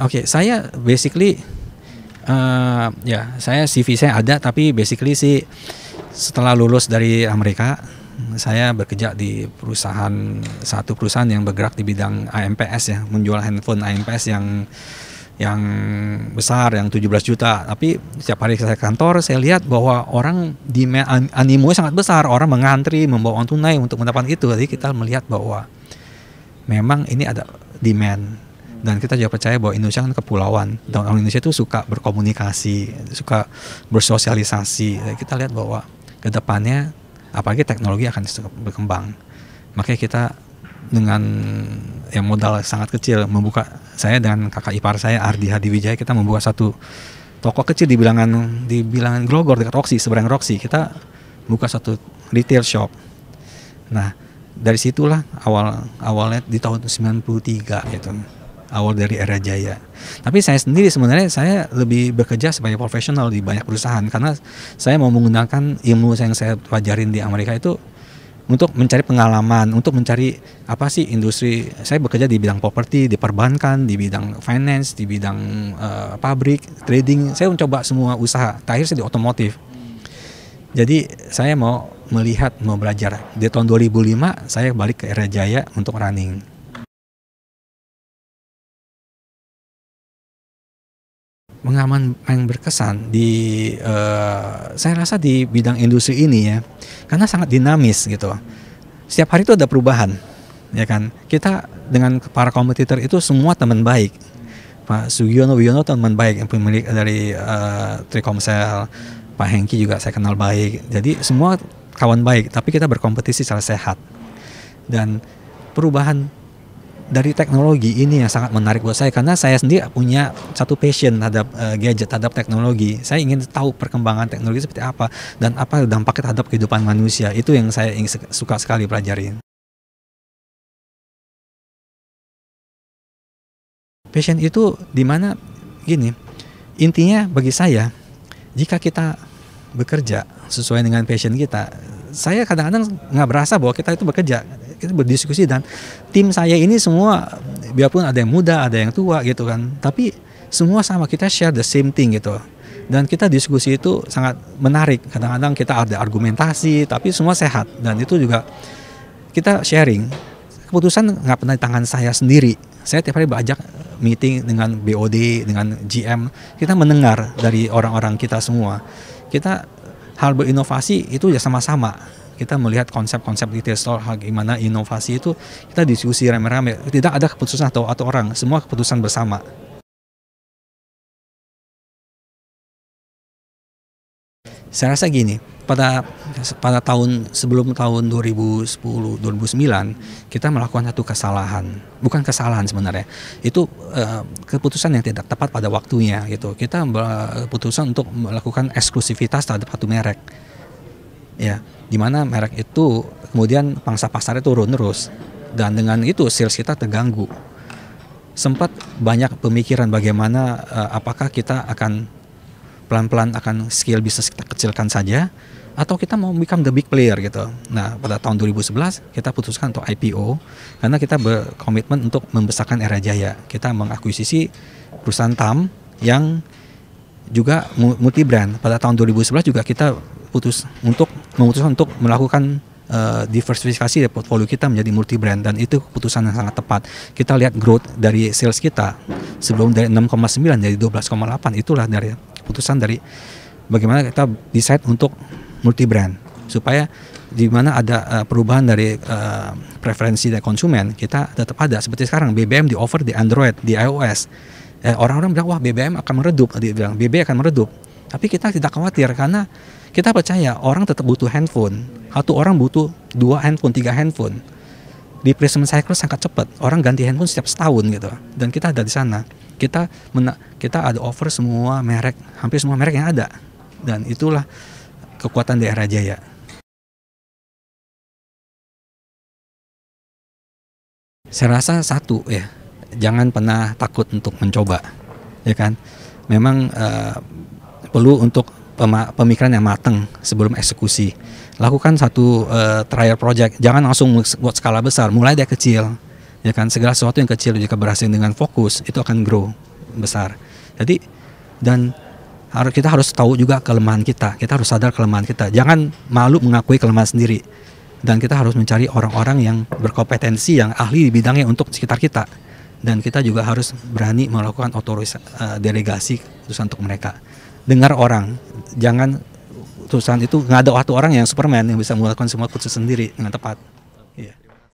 Oke, okay, saya basically uh, ya saya CV saya ada tapi basically sih setelah lulus dari Amerika saya bekerja di perusahaan satu perusahaan yang bergerak di bidang AMPS ya menjual handphone AMPS yang yang besar yang 17 juta tapi setiap hari saya kantor saya lihat bahwa orang di animo sangat besar orang mengantri membawa uang tunai untuk mendapatkan itu jadi kita melihat bahwa memang ini ada demand dan kita juga percaya bahwa Indonesia kan kepulauan dan orang Indonesia itu suka berkomunikasi suka bersosialisasi kita lihat bahwa kedepannya apalagi teknologi akan berkembang makanya kita dengan yang modal sangat kecil membuka saya dengan kakak ipar saya Ardi Hadiwijaya kita membuka satu toko kecil di bilangan di bilangan Grogor dekat Roxy seberang Roxy kita buka satu retail shop nah dari situlah awal awalnya di tahun 93 gitu awal dari era Jaya. Tapi saya sendiri sebenarnya saya lebih bekerja sebagai profesional di banyak perusahaan karena saya mau menggunakan ilmu yang saya pelajarin di Amerika itu untuk mencari pengalaman, untuk mencari apa sih industri. Saya bekerja di bidang properti, di perbankan, di bidang finance, di bidang uh, pabrik, trading. Saya mencoba semua usaha. Terakhir saya di otomotif. Jadi saya mau melihat, mau belajar. Di tahun 2005 saya balik ke era Jaya untuk running pengalaman yang berkesan di uh, saya rasa di bidang industri ini ya karena sangat dinamis gitu setiap hari itu ada perubahan ya kan kita dengan para kompetitor itu semua teman baik Pak Sugiono Wiono teman baik yang pemilik dari uh, eh, Trikomsel Pak Hengki juga saya kenal baik jadi semua kawan baik tapi kita berkompetisi secara sehat dan perubahan dari teknologi ini yang sangat menarik buat saya karena saya sendiri punya satu passion terhadap uh, gadget, terhadap teknologi. Saya ingin tahu perkembangan teknologi seperti apa dan apa dampaknya terhadap kehidupan manusia. Itu yang saya ingin, suka sekali pelajarin. Passion itu dimana gini, intinya bagi saya jika kita bekerja sesuai dengan passion kita, saya kadang-kadang nggak berasa bahwa kita itu bekerja kita berdiskusi dan tim saya ini semua biarpun ada yang muda ada yang tua gitu kan tapi semua sama kita share the same thing gitu dan kita diskusi itu sangat menarik kadang-kadang kita ada argumentasi tapi semua sehat dan itu juga kita sharing keputusan nggak pernah di tangan saya sendiri saya tiap hari bajak meeting dengan BOD dengan GM kita mendengar dari orang-orang kita semua kita hal berinovasi itu ya sama-sama kita melihat konsep-konsep retail store bagaimana inovasi itu kita diskusi rame-rame tidak ada keputusan atau atau orang semua keputusan bersama saya rasa gini pada pada tahun sebelum tahun 2010 2009 kita melakukan satu kesalahan bukan kesalahan sebenarnya itu uh, keputusan yang tidak tepat pada waktunya gitu kita eh, keputusan untuk melakukan eksklusivitas terhadap satu merek ya mana merek itu kemudian pangsa pasarnya turun terus dan dengan itu sales kita terganggu sempat banyak pemikiran bagaimana uh, apakah kita akan pelan-pelan akan skill bisnis kita kecilkan saja atau kita mau become the big player gitu. Nah, pada tahun 2011 kita putuskan untuk IPO karena kita berkomitmen untuk membesarkan Era Jaya. Kita mengakuisisi perusahaan TAM yang juga multi brand pada tahun 2011 juga kita putus untuk memutuskan untuk melakukan uh, diversifikasi dari portfolio kita menjadi multi brand dan itu keputusan yang sangat tepat. Kita lihat growth dari sales kita sebelum dari 6,9 dari 12,8 itulah dari keputusan dari bagaimana kita decide untuk multi brand supaya di mana ada uh, perubahan dari uh, preferensi dari konsumen kita tetap ada seperti sekarang BBM di offer di Android di iOS Eh, orang-orang bilang wah BBM akan meredup dia bilang BB akan meredup tapi kita tidak khawatir karena kita percaya orang tetap butuh handphone satu orang butuh dua handphone tiga handphone Di replacement cycle sangat cepat orang ganti handphone setiap setahun gitu dan kita ada di sana kita kita ada offer semua merek hampir semua merek yang ada dan itulah kekuatan daerah jaya saya rasa satu ya jangan pernah takut untuk mencoba ya kan memang uh, perlu untuk pemikiran yang matang sebelum eksekusi lakukan satu uh, trial project jangan langsung buat skala besar mulai dari kecil ya kan segala sesuatu yang kecil jika berhasil dengan fokus itu akan grow besar jadi dan harus kita harus tahu juga kelemahan kita kita harus sadar kelemahan kita jangan malu mengakui kelemahan sendiri dan kita harus mencari orang-orang yang berkompetensi yang ahli di bidangnya untuk sekitar kita dan kita juga harus berani melakukan otoris uh, delegasi keputusan untuk mereka dengar orang jangan keputusan itu nggak ada satu orang yang Superman yang bisa melakukan semua keputusan sendiri dengan tepat